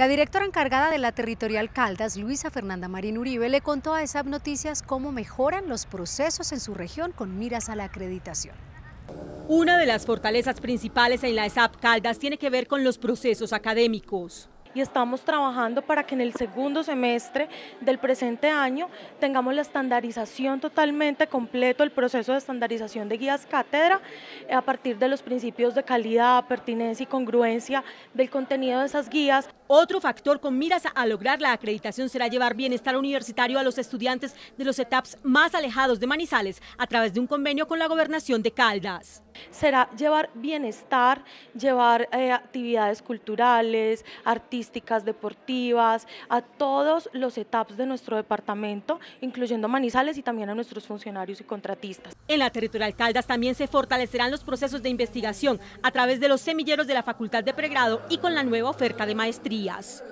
La directora encargada de la territorial Caldas, Luisa Fernanda Marín Uribe, le contó a ESAP Noticias cómo mejoran los procesos en su región con miras a la acreditación. Una de las fortalezas principales en la ESAP Caldas tiene que ver con los procesos académicos y estamos trabajando para que en el segundo semestre del presente año tengamos la estandarización totalmente completo, el proceso de estandarización de guías cátedra eh, a partir de los principios de calidad, pertinencia y congruencia del contenido de esas guías. Otro factor con miras a lograr la acreditación será llevar bienestar universitario a los estudiantes de los ETAPs más alejados de Manizales a través de un convenio con la gobernación de Caldas será llevar bienestar, llevar eh, actividades culturales, artísticas, deportivas, a todos los etapas de nuestro departamento, incluyendo Manizales y también a nuestros funcionarios y contratistas. En la territorial Caldas también se fortalecerán los procesos de investigación a través de los semilleros de la Facultad de Pregrado y con la nueva oferta de maestrías.